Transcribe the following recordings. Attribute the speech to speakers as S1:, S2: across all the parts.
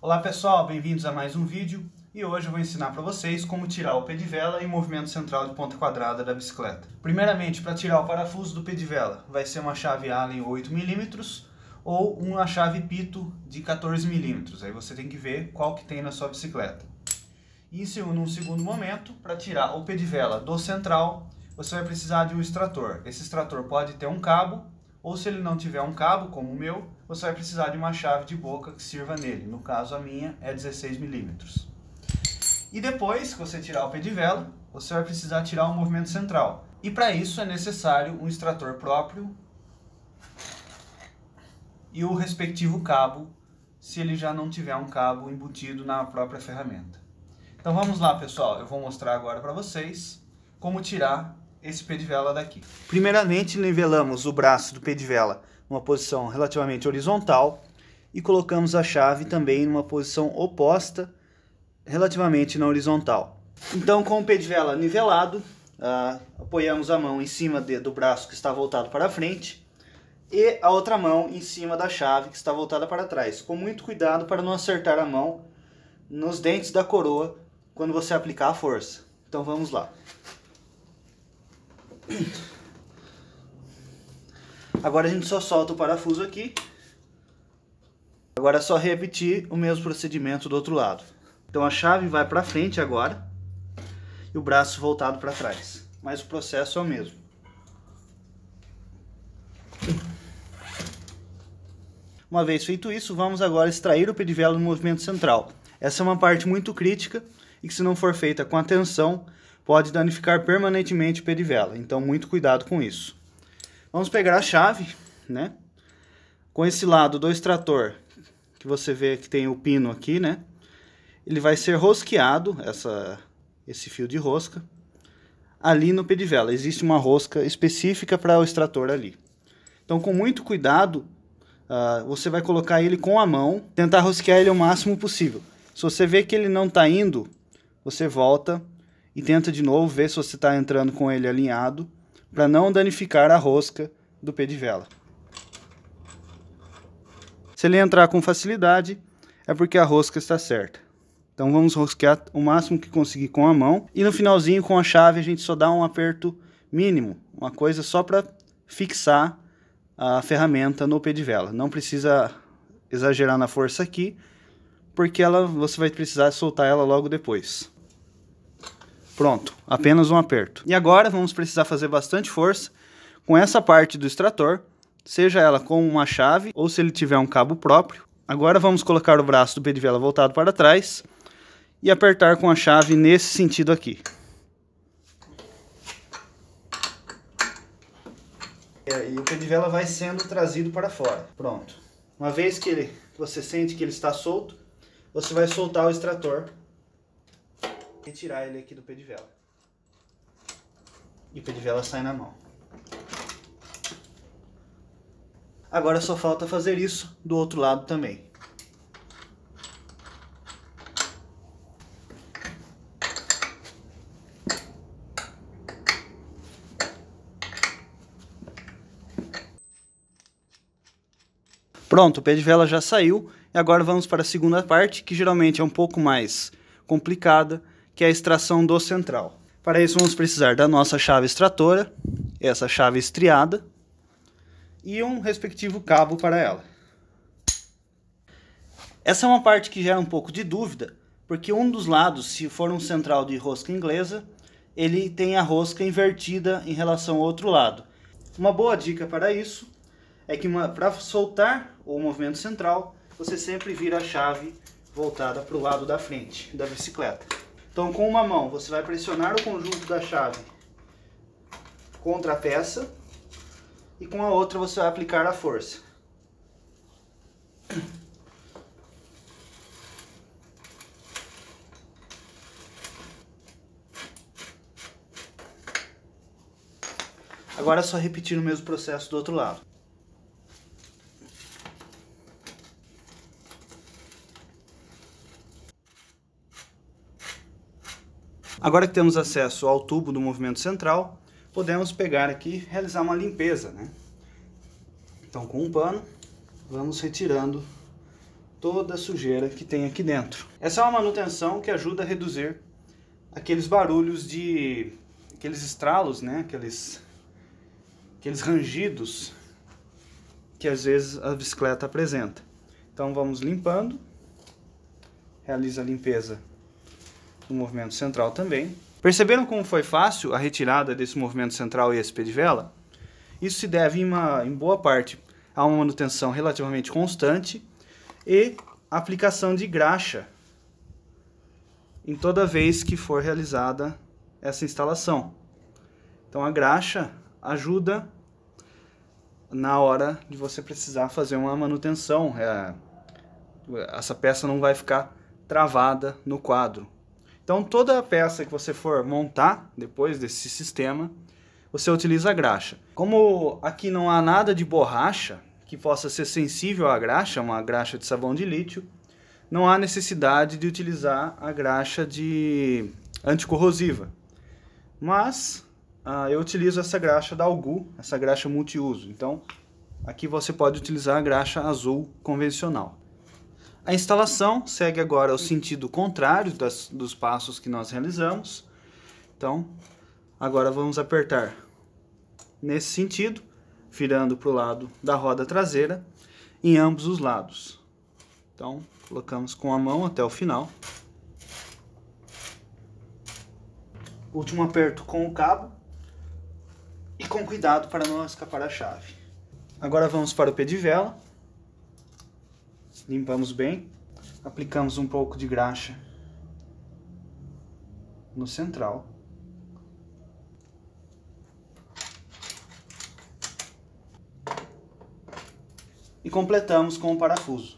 S1: Olá pessoal, bem-vindos a mais um vídeo e hoje eu vou ensinar para vocês como tirar o pé de vela e o movimento central de ponta quadrada da bicicleta. Primeiramente, para tirar o parafuso do pé de vela, vai ser uma chave Allen 8mm ou uma chave pito de 14mm, aí você tem que ver qual que tem na sua bicicleta. E num segundo momento, para tirar o pé de vela do central, você vai precisar de um extrator. Esse extrator pode ter um cabo, ou se ele não tiver um cabo, como o meu, você vai precisar de uma chave de boca que sirva nele. No caso, a minha é 16 milímetros. E depois que você tirar o pedivelo, você vai precisar tirar o movimento central. E para isso é necessário um extrator próprio e o respectivo cabo, se ele já não tiver um cabo embutido na própria ferramenta. Então vamos lá, pessoal. Eu vou mostrar agora para vocês como tirar esse pedivela daqui. Primeiramente, nivelamos o braço do pedivela uma posição relativamente horizontal e colocamos a chave também numa posição oposta relativamente na horizontal. Então, com o pedivela nivelado, uh, apoiamos a mão em cima de, do braço que está voltado para frente e a outra mão em cima da chave que está voltada para trás, com muito cuidado para não acertar a mão nos dentes da coroa quando você aplicar a força. Então vamos lá. Agora a gente só solta o parafuso aqui. Agora é só repetir o mesmo procedimento do outro lado. Então a chave vai para frente agora e o braço voltado para trás. Mas o processo é o mesmo. Uma vez feito isso, vamos agora extrair o pedivelo do movimento central. Essa é uma parte muito crítica e que se não for feita com atenção, pode danificar permanentemente o pedivelo. Então muito cuidado com isso. Vamos pegar a chave, né? Com esse lado do extrator, que você vê que tem o pino aqui, né? Ele vai ser rosqueado, essa, esse fio de rosca, ali no pedivela. Existe uma rosca específica para o extrator ali. Então, com muito cuidado, uh, você vai colocar ele com a mão, tentar rosquear ele o máximo possível. Se você vê que ele não está indo, você volta e tenta de novo, ver se você está entrando com ele alinhado para não danificar a rosca do pé de vela. Se ele entrar com facilidade, é porque a rosca está certa. Então vamos rosquear o máximo que conseguir com a mão. E no finalzinho, com a chave, a gente só dá um aperto mínimo. Uma coisa só para fixar a ferramenta no pé de vela. Não precisa exagerar na força aqui, porque ela, você vai precisar soltar ela logo depois. Pronto, apenas um aperto. E agora vamos precisar fazer bastante força com essa parte do extrator, seja ela com uma chave ou se ele tiver um cabo próprio. Agora vamos colocar o braço do pedivela voltado para trás e apertar com a chave nesse sentido aqui. E aí o pedivela vai sendo trazido para fora. Pronto. Uma vez que ele, você sente que ele está solto, você vai soltar o extrator retirar ele aqui do pé de vela. E o pé de vela sai na mão. Agora só falta fazer isso do outro lado também. Pronto, o pé de vela já saiu e agora vamos para a segunda parte, que geralmente é um pouco mais complicada, que é a extração do central. Para isso, vamos precisar da nossa chave extratora, essa chave estriada, e um respectivo cabo para ela. Essa é uma parte que gera um pouco de dúvida, porque um dos lados, se for um central de rosca inglesa, ele tem a rosca invertida em relação ao outro lado. Uma boa dica para isso é que para soltar o movimento central, você sempre vira a chave voltada para o lado da frente da bicicleta. Então, com uma mão, você vai pressionar o conjunto da chave contra a peça e com a outra você vai aplicar a força. Agora é só repetir o mesmo processo do outro lado. Agora que temos acesso ao tubo do movimento central, podemos pegar aqui e realizar uma limpeza. Né? Então com um pano, vamos retirando toda a sujeira que tem aqui dentro. Essa é uma manutenção que ajuda a reduzir aqueles barulhos de... aqueles estralos, né? aqueles, aqueles rangidos que às vezes a bicicleta apresenta. Então vamos limpando, realiza a limpeza do movimento central também. Perceberam como foi fácil a retirada desse movimento central e esse pé de vela? Isso se deve, em, uma, em boa parte, a uma manutenção relativamente constante e aplicação de graxa em toda vez que for realizada essa instalação. Então a graxa ajuda na hora de você precisar fazer uma manutenção. É, essa peça não vai ficar travada no quadro. Então, toda a peça que você for montar depois desse sistema, você utiliza graxa. Como aqui não há nada de borracha que possa ser sensível à graxa, uma graxa de sabão de lítio, não há necessidade de utilizar a graxa de anticorrosiva. Mas ah, eu utilizo essa graxa da Algu, essa graxa multiuso. Então, aqui você pode utilizar a graxa azul convencional. A instalação segue agora o sentido contrário das, dos passos que nós realizamos. Então, agora vamos apertar nesse sentido, virando para o lado da roda traseira, em ambos os lados. Então, colocamos com a mão até o final. Último aperto com o cabo e com cuidado para não escapar a chave. Agora vamos para o pé de vela. Limpamos bem, aplicamos um pouco de graxa no central. E completamos com o parafuso.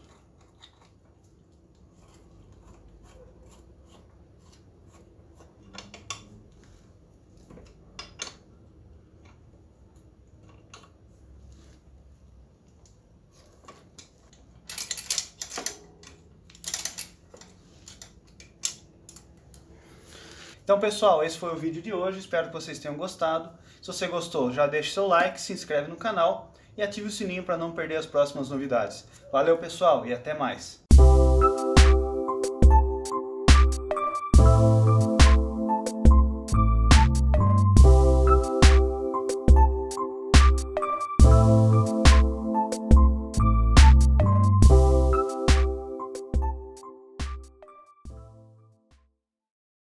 S1: Então, pessoal, esse foi o vídeo de hoje. Espero que vocês tenham gostado. Se você gostou, já deixe seu like, se inscreve no canal e ative o sininho para não perder as próximas novidades. Valeu, pessoal, e até mais!